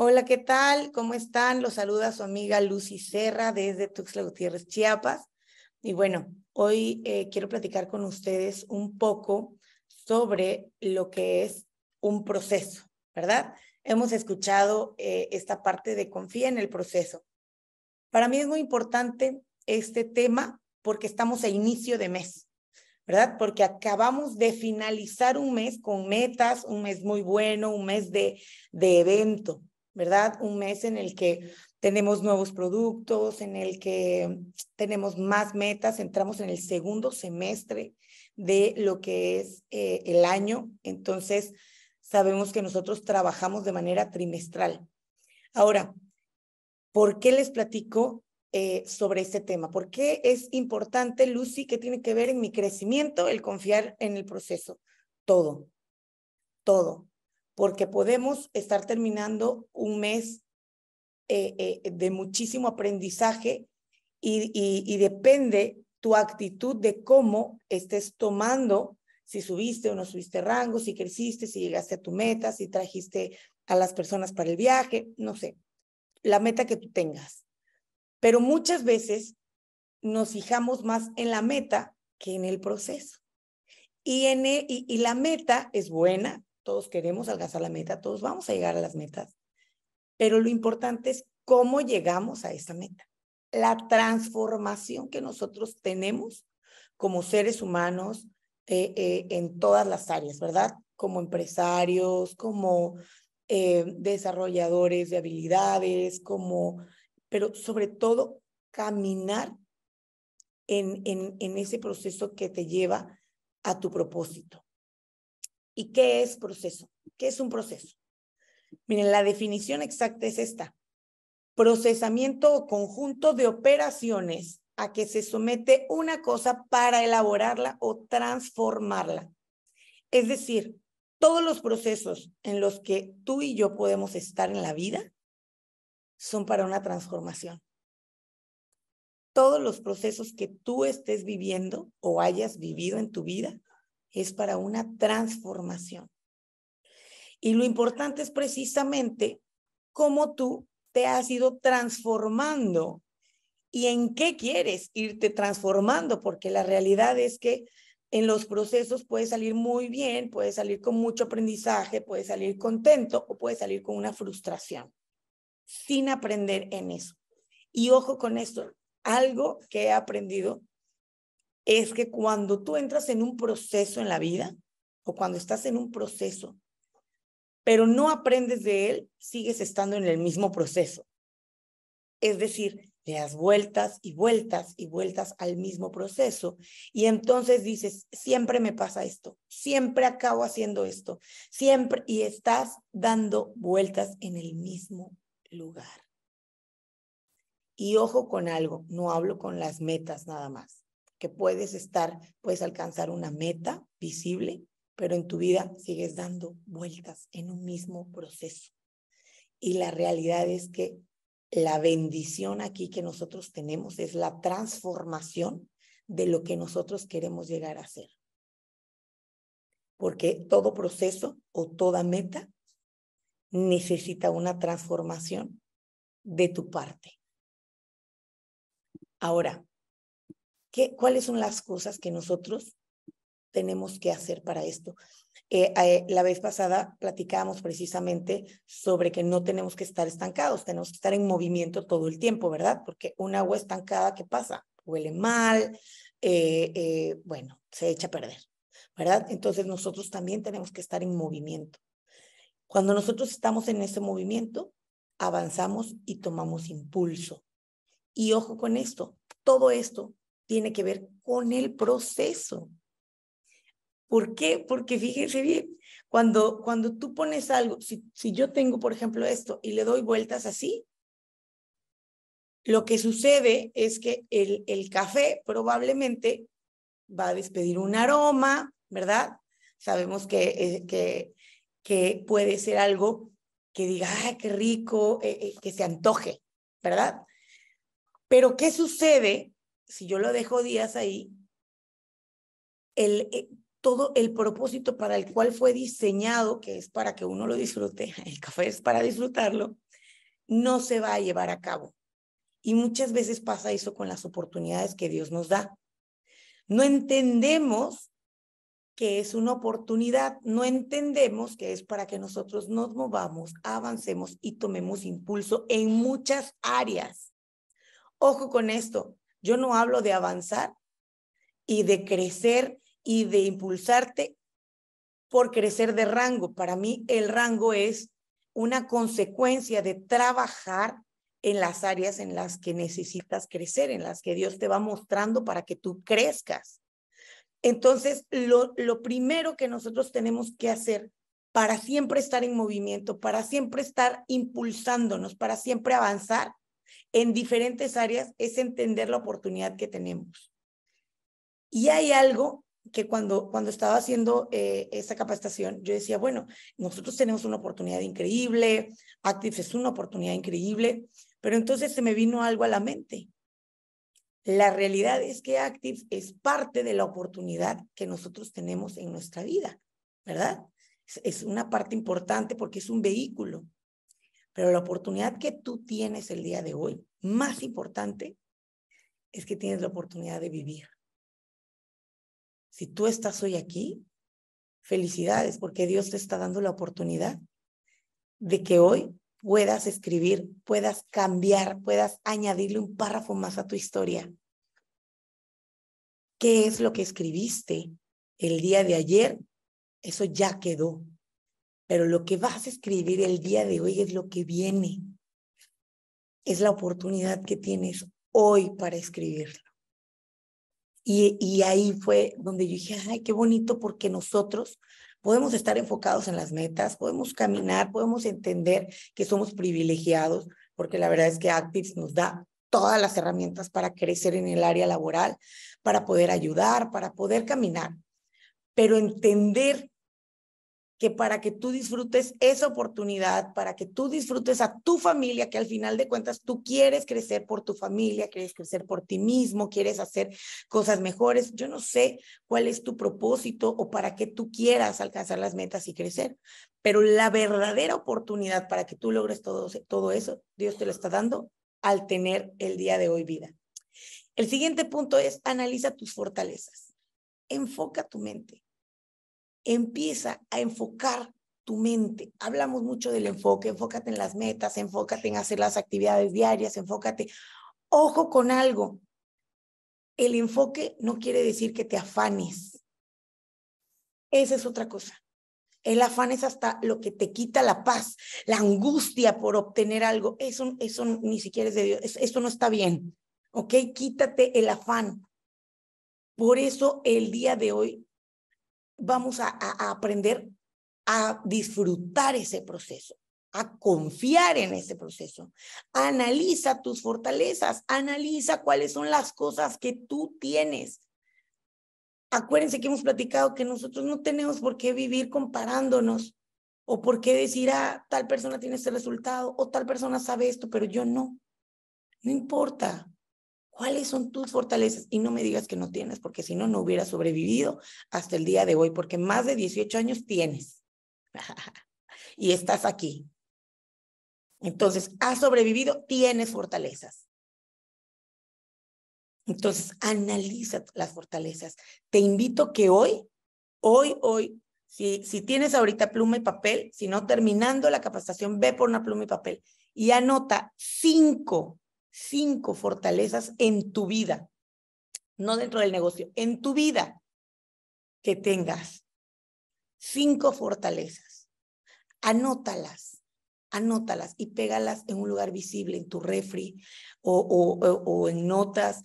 Hola, ¿qué tal? ¿Cómo están? Los saluda su amiga Lucy Serra desde Tuxtla Gutiérrez, Chiapas. Y bueno, hoy eh, quiero platicar con ustedes un poco sobre lo que es un proceso, ¿verdad? Hemos escuchado eh, esta parte de confía en el proceso. Para mí es muy importante este tema porque estamos a inicio de mes, ¿verdad? Porque acabamos de finalizar un mes con metas, un mes muy bueno, un mes de evento, ¿verdad? Un mes en el que tenemos nuevos productos, en el que tenemos más metas, entramos en el segundo semestre de lo que es eh, el año, entonces sabemos que nosotros trabajamos de manera trimestral. Ahora, ¿por qué les platico eh, sobre este tema? ¿Por qué es importante, Lucy, que tiene que ver en mi crecimiento el confiar en el proceso? Todo, todo porque podemos estar terminando un mes eh, eh, de muchísimo aprendizaje y, depende tu actitud de cómo estés tomando, si subiste o no subiste rango, si creciste, si llegaste a tu meta, si trajiste a las personas para el viaje, no sé, la meta que tú tengas. Pero muchas veces nos fijamos más en la meta que en el proceso. Y, e, y la meta es buena, todos queremos alcanzar la meta, todos vamos a llegar a las metas, pero lo importante es cómo llegamos a esa meta, la transformación que nosotros tenemos como seres humanos eh, eh, en todas las áreas, ¿verdad? Como empresarios, como eh, desarrolladores de habilidades, como, pero sobre todo caminar en, en ese proceso que te lleva a tu propósito. ¿Y qué es proceso? ¿Qué es un proceso? Miren, la definición exacta es esta. Procesamiento o conjunto de operaciones a que se somete una cosa para elaborarla o transformarla. Es decir, todos los procesos en los que tú y yo podemos estar en la vida son para una transformación. Todos los procesos que tú estés viviendo o hayas vivido en tu vida es para una transformación. Y lo importante es precisamente cómo tú te has ido transformando y en qué quieres irte transformando, porque la realidad es que en los procesos puede salir muy bien, puede salir con mucho aprendizaje, puede salir contento o puede salir con una frustración, sin aprender en eso. Y ojo con esto, algo que he aprendido es que cuando tú entras en un proceso en la vida o cuando estás en un proceso, pero no aprendes de él, sigues estando en el mismo proceso. Es decir, le das vueltas y vueltas y vueltas al mismo proceso y entonces dices, siempre me pasa esto, siempre acabo haciendo esto, siempre y estás dando vueltas en el mismo lugar. Y ojo con algo, no hablo con las metas nada más que puedes estar, puedes alcanzar una meta visible, pero en tu vida sigues dando vueltas en un mismo proceso. Y la realidad es que la bendición aquí que nosotros tenemos es la transformación de lo que nosotros queremos llegar a ser. Porque todo proceso o toda meta necesita una transformación de tu parte. Ahora, ¿Cuáles son las cosas que nosotros tenemos que hacer para esto? Eh, eh, la vez pasada platicábamos precisamente sobre que no tenemos que estar estancados, tenemos que estar en movimiento todo el tiempo, ¿verdad? Porque un agua estancada, ¿qué pasa? Huele mal, eh, bueno, se echa a perder, ¿verdad? Entonces nosotros también tenemos que estar en movimiento. Cuando nosotros estamos en ese movimiento, avanzamos y tomamos impulso. Y ojo con esto, todo esto tiene que ver con el proceso. ¿Por qué? Porque fíjense bien, cuando, cuando tú pones algo, si, yo tengo, por ejemplo, esto y le doy vueltas así, lo que sucede es que el, el café probablemente va a despedir un aroma, ¿verdad? Sabemos que, eh, que, que puede ser algo que diga, ¡ay, qué rico! Eh, eh, que se antoje, ¿verdad? Pero ¿qué sucede si yo lo dejo días ahí, el, eh, todo el propósito para el cual fue diseñado, que es para que uno lo disfrute, el café es para disfrutarlo, no se va a llevar a cabo. Y muchas veces pasa eso con las oportunidades que Dios nos da. No entendemos que es una oportunidad, no entendemos que es para que nosotros nos movamos, avancemos y tomemos impulso en muchas áreas. Ojo con esto, yo no hablo de avanzar y de crecer y de impulsarte por crecer de rango. Para mí el rango es una consecuencia de trabajar en las áreas en las que necesitas crecer, en las que Dios te va mostrando para que tú crezcas. Entonces, lo, primero que nosotros tenemos que hacer para siempre estar en movimiento, para siempre estar impulsándonos, para siempre avanzar, en diferentes áreas es entender la oportunidad que tenemos. Y hay algo que cuando, cuando estaba haciendo eh, esa capacitación, yo decía, bueno, nosotros tenemos una oportunidad increíble, Active es una oportunidad increíble, pero entonces se me vino algo a la mente. La realidad es que Active es parte de la oportunidad que nosotros tenemos en nuestra vida, ¿verdad? es una parte importante porque es un vehículo. Pero la oportunidad que tú tienes el día de hoy, más importante, es que tienes la oportunidad de vivir. Si tú estás hoy aquí, felicidades, porque Dios te está dando la oportunidad de que hoy puedas escribir, puedas cambiar, puedas añadirle un párrafo más a tu historia. ¿Qué es lo que escribiste el día de ayer? Eso ya quedó pero lo que vas a escribir el día de hoy es lo que viene. Es la oportunidad que tienes hoy para escribirlo. Y, ahí fue donde yo dije, ay, qué bonito porque nosotros podemos estar enfocados en las metas, podemos caminar, podemos entender que somos privilegiados, porque la verdad es que Actives nos da todas las herramientas para crecer en el área laboral, para poder ayudar, para poder caminar. Pero entender que para que tú disfrutes esa oportunidad, para que tú disfrutes a tu familia, que al final de cuentas tú quieres crecer por tu familia, quieres crecer por ti mismo, quieres hacer cosas mejores. Yo no sé cuál es tu propósito o para qué tú quieras alcanzar las metas y crecer, pero la verdadera oportunidad para que tú logres todo, todo eso, Dios te lo está dando al tener el día de hoy vida. El siguiente punto es analiza tus fortalezas, enfoca tu mente empieza a enfocar tu mente. Hablamos mucho del enfoque, enfócate en las metas, enfócate en hacer las actividades diarias, enfócate. Ojo con algo. El enfoque no quiere decir que te afanes. Esa es otra cosa. El afán es hasta lo que te quita la paz, la angustia por obtener algo. Eso, eso ni siquiera es de Dios. Eso no está bien. ¿Ok? Quítate el afán. Por eso el día de hoy vamos a, aprender a disfrutar ese proceso, a confiar en ese proceso. Analiza tus fortalezas, analiza cuáles son las cosas que tú tienes. Acuérdense que hemos platicado que nosotros no tenemos por qué vivir comparándonos o por qué decir, ah, tal persona tiene este resultado o tal persona sabe esto, pero yo no. No importa, ¿Cuáles son tus fortalezas? Y no me digas que no tienes, porque si no, no hubieras sobrevivido hasta el día de hoy, porque más de 18 años tienes. y estás aquí. Entonces, has sobrevivido, tienes fortalezas. Entonces, analiza las fortalezas. Te invito que hoy, hoy, hoy, si, si tienes ahorita pluma y papel, si no terminando la capacitación, ve por una pluma y papel y anota cinco cinco fortalezas en tu vida, no dentro del negocio, en tu vida que tengas. Cinco fortalezas. Anótalas, anótalas y pégalas en un lugar visible, en tu refri o, en notas.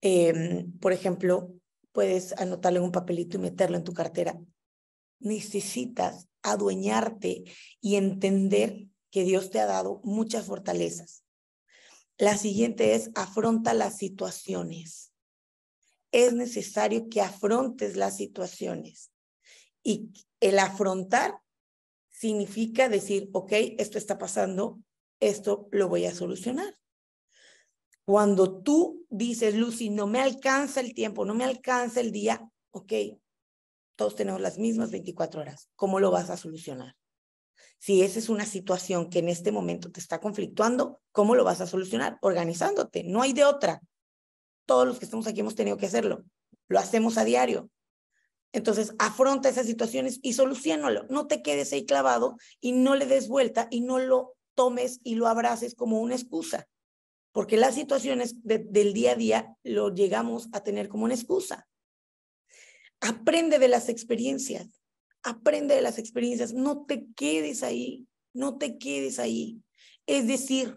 Eh, por ejemplo, puedes anotarlo en un papelito y meterlo en tu cartera. Necesitas adueñarte y entender que Dios te ha dado muchas fortalezas la siguiente es afronta las situaciones. Es necesario que afrontes las situaciones. Y el afrontar significa decir, ok, esto está pasando, esto lo voy a solucionar. Cuando tú dices, Lucy, no me alcanza el tiempo, no me alcanza el día, ok, todos tenemos las mismas 24 horas, ¿cómo lo vas a solucionar? Si esa es una situación que en este momento te está conflictuando, ¿cómo lo vas a solucionar? Organizándote, no hay de otra. Todos los que estamos aquí hemos tenido que hacerlo. Lo hacemos a diario. Entonces, afronta esas situaciones y solucionalo. No te quedes ahí clavado y no le des vuelta y no lo tomes y lo abraces como una excusa. Porque las situaciones del día a día lo llegamos a tener como una excusa. Aprende de las experiencias aprende de las experiencias, no te quedes ahí, no te quedes ahí. Es decir,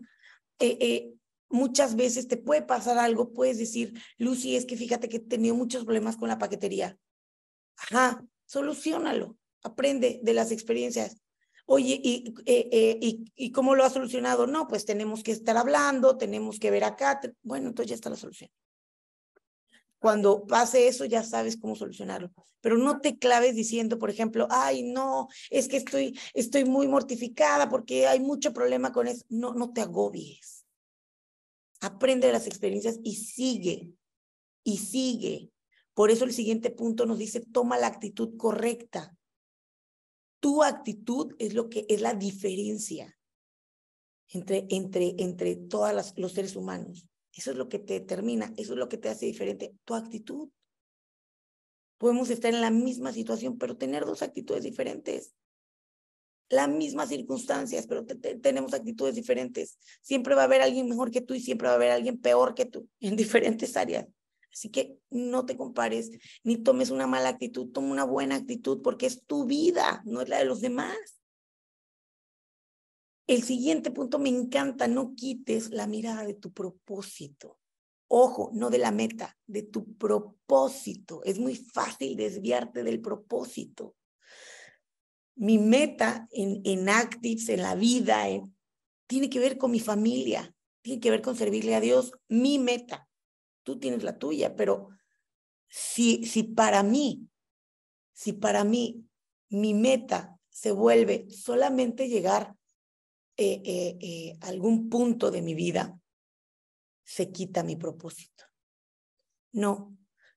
eh, eh, muchas veces te puede pasar algo, puedes decir, Lucy, es que fíjate que he tenido muchos problemas con la paquetería. Ajá, solucionalo, aprende de las experiencias. Oye, ¿y, eh, ¿y cómo lo has solucionado? No, pues tenemos que estar hablando, tenemos que ver acá. Bueno, entonces ya está la solución cuando pase eso ya sabes cómo solucionarlo, pero no te claves diciendo, por ejemplo, ay, no, es que estoy, estoy muy mortificada porque hay mucho problema con eso. No, no te agobies. Aprende de las experiencias y sigue, y sigue. Por eso el siguiente punto nos dice, toma la actitud correcta. Tu actitud es lo que es la diferencia entre, entre, entre todos los seres humanos. Eso es lo que te determina, eso es lo que te hace diferente, tu actitud. Podemos estar en la misma situación, pero tener dos actitudes diferentes. Las mismas circunstancias, pero tenemos actitudes diferentes. Siempre va a haber alguien mejor que tú y siempre va a haber alguien peor que tú en diferentes áreas. Así que no te compares, ni tomes una mala actitud, toma una buena actitud, porque es tu vida, no es la de los demás. El siguiente punto me encanta, no quites la mirada de tu propósito. Ojo, no de la meta, de tu propósito. Es muy fácil desviarte del propósito. Mi meta en, en Actives, en la vida, tiene que ver con mi familia, tiene que ver con servirle a Dios, mi meta. Tú tienes la tuya, pero si, si para mí, si para mí mi meta se vuelve solamente llegar eh, eh, eh, algún punto de mi vida, se quita mi propósito. No,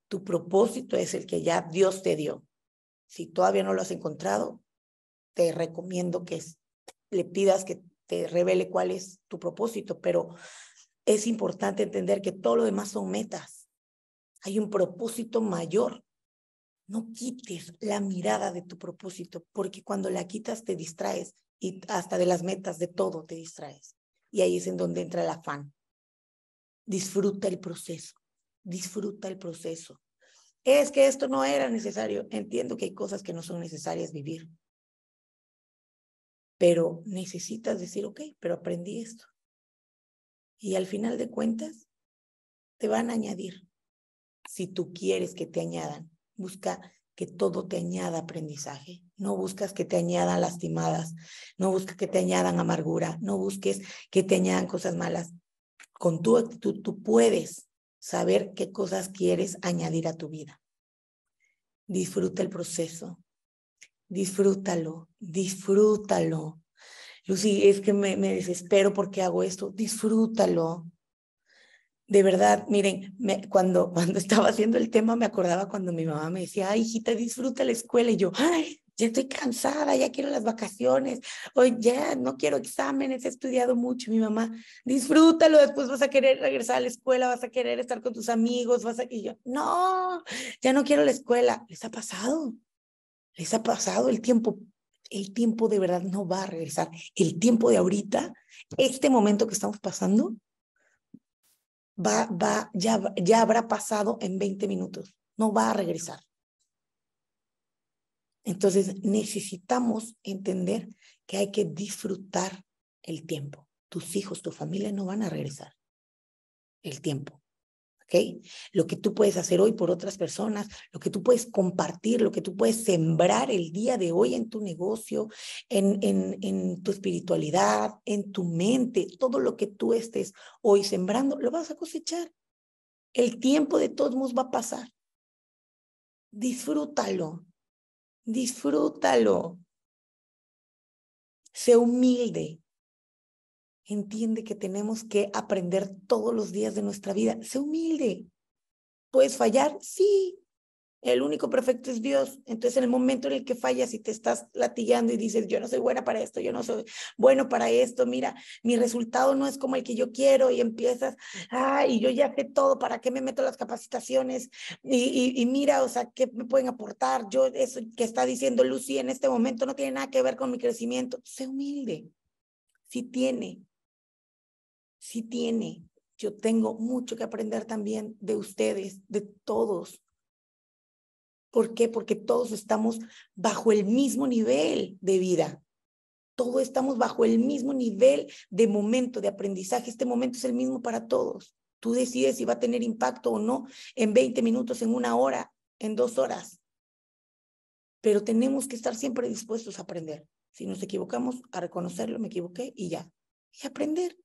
tu propósito es el que ya Dios te dio. Si todavía no lo has encontrado, te recomiendo que le pidas que te revele cuál es tu propósito, pero es importante entender que todo lo demás son metas. Hay un propósito mayor. No quites la mirada de tu propósito, porque cuando la quitas te distraes y hasta de las metas, de todo te distraes. Y ahí es en donde entra el afán. Disfruta el proceso, disfruta el proceso. Es que esto no era necesario. Entiendo que hay cosas que no son necesarias vivir. Pero necesitas decir, ok, pero aprendí esto. Y al final de cuentas, te van a añadir. Si tú quieres que te añadan, busca que todo te añada aprendizaje. No buscas que te añadan lastimadas, no buscas que te añadan amargura, no busques que te añadan cosas malas. Con tu actitud tú puedes saber qué cosas quieres añadir a tu vida. Disfruta el proceso, disfrútalo, disfrútalo. Lucy, es que me, me desespero porque hago esto, disfrútalo, de verdad, miren, cuando, cuando estaba haciendo el tema me acordaba cuando mi mamá me decía, ay, hijita, disfruta la escuela. Y yo, ay, ya estoy cansada, ya quiero las vacaciones, hoy ya no quiero exámenes, he estudiado mucho. Mi mamá, disfrútalo, después vas a querer regresar a la escuela, vas a querer estar con tus amigos, vas a... Y yo, no, ya no quiero la escuela. Les ha pasado, les ha pasado el tiempo. El tiempo de verdad no va a regresar. El tiempo de ahorita, este momento que estamos pasando, va, va, ya, ya habrá pasado en 20 minutos, no va a regresar. Entonces necesitamos entender que hay que disfrutar el tiempo. Tus hijos, tu familia no van a regresar el tiempo. Lo que tú puedes hacer hoy por otras personas, lo que tú puedes compartir, lo que tú puedes sembrar el día de hoy en tu negocio, en, en, en tu espiritualidad, en tu mente, todo lo que tú estés hoy sembrando, lo vas a cosechar. El tiempo de todos modos va a pasar. Disfrútalo, disfrútalo. Sé humilde, entiende que tenemos que aprender todos los días de nuestra vida. Sé humilde. ¿Puedes fallar? Sí. El único perfecto es Dios. Entonces, en el momento en el que fallas y te estás latigando y dices, yo no soy buena para esto, yo no soy bueno para esto, mira, mi resultado no es como el que yo quiero y empiezas, ay, yo ya sé todo, ¿para qué me meto las capacitaciones? Y, y, mira, o sea, ¿qué me pueden aportar? Yo, eso que está diciendo Lucy en este momento no tiene nada que ver con mi crecimiento. Sé humilde. Si tiene, sí tiene. Yo tengo mucho que aprender también de ustedes, de todos. ¿Por qué? Porque todos estamos bajo el mismo nivel de vida. Todos estamos bajo el mismo nivel de momento, de aprendizaje. Este momento es el mismo para todos. Tú decides si va a tener impacto o no en 20 minutos, en una hora, en dos horas. Pero tenemos que estar siempre dispuestos a aprender. Si nos equivocamos, a reconocerlo, me equivoqué y ya. Y aprender.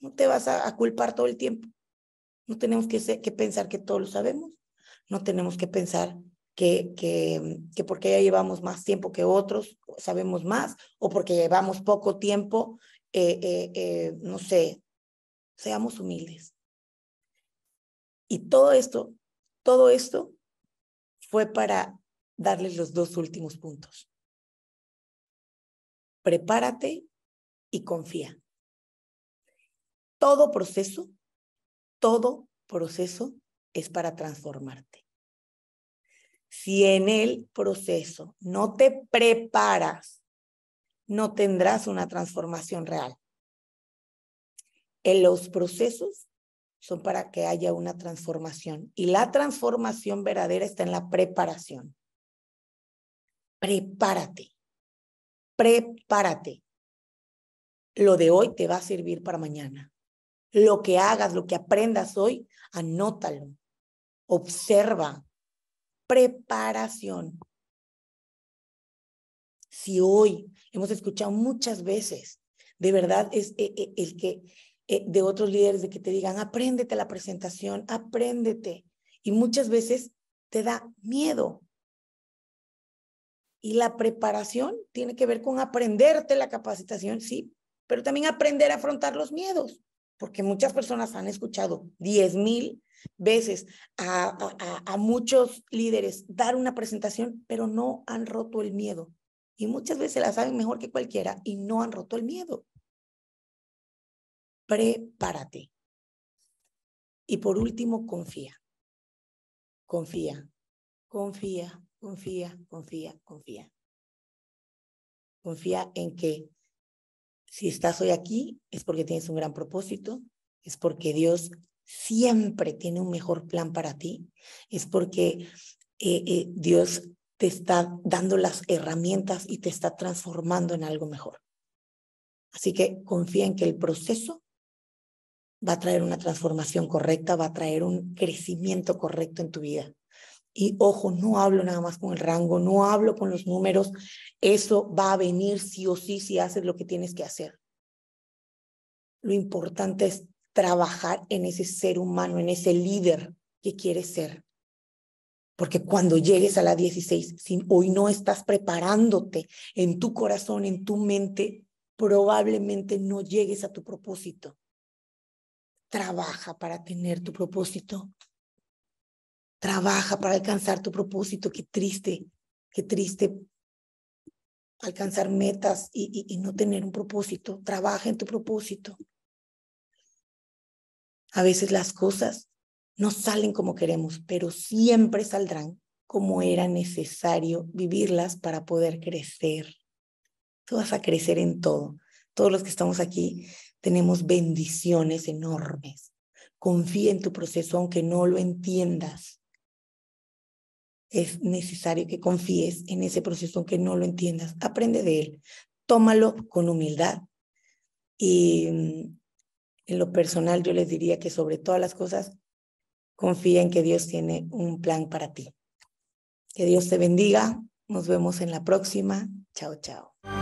No te vas a, culpar todo el tiempo. No tenemos que, pensar que todos lo sabemos. No tenemos que pensar que, que, porque ya llevamos más tiempo que otros, sabemos más, o porque llevamos poco tiempo, eh, eh, eh, no sé, seamos humildes. Y todo esto, todo esto fue para darles los dos últimos puntos. Prepárate y confía todo proceso, todo proceso es para transformarte. Si en el proceso no te preparas, no tendrás una transformación real. En los procesos son para que haya una transformación y la transformación verdadera está en la preparación. Prepárate, prepárate. Lo de hoy te va a servir para mañana. Lo que hagas, lo que aprendas hoy, anótalo, observa, preparación. Si hoy hemos escuchado muchas veces, de verdad es eh, eh, el que eh, de otros líderes de que te digan, apréndete la presentación, apréndete. Y muchas veces te da miedo. Y la preparación tiene que ver con aprenderte la capacitación, sí, pero también aprender a afrontar los miedos porque muchas personas han escuchado 10 mil veces a, a, muchos líderes dar una presentación, pero no han roto el miedo. Y muchas veces la saben mejor que cualquiera y no han roto el miedo. Prepárate. Y por último, confía. Confía, confía, confía, confía, confía. Confía en que si estás hoy aquí es porque tienes un gran propósito, es porque Dios siempre tiene un mejor plan para ti, es porque eh, eh, Dios te está dando las herramientas y te está transformando en algo mejor. Así que confía en que el proceso va a traer una transformación correcta, va a traer un crecimiento correcto en tu vida. Y ojo, no hablo nada más con el rango, no hablo con los números. Eso va a venir sí o sí si haces lo que tienes que hacer. Lo importante es trabajar en ese ser humano, en ese líder que quieres ser. Porque cuando llegues a la 16, si hoy no estás preparándote en tu corazón, en tu mente, probablemente no llegues a tu propósito. Trabaja para tener tu propósito Trabaja para alcanzar tu propósito. Qué triste, qué triste alcanzar metas y, no tener un propósito. Trabaja en tu propósito. A veces las cosas no salen como queremos, pero siempre saldrán como era necesario vivirlas para poder crecer. Tú vas a crecer en todo. Todos los que estamos aquí tenemos bendiciones enormes. Confía en tu proceso aunque no lo entiendas es necesario que confíes en ese proceso aunque no lo entiendas. Aprende de él, tómalo con humildad. Y mm, en lo personal yo les diría que sobre todas las cosas, confía en que Dios tiene un plan para ti. Que Dios te bendiga. Nos vemos en la próxima. Chao, chao.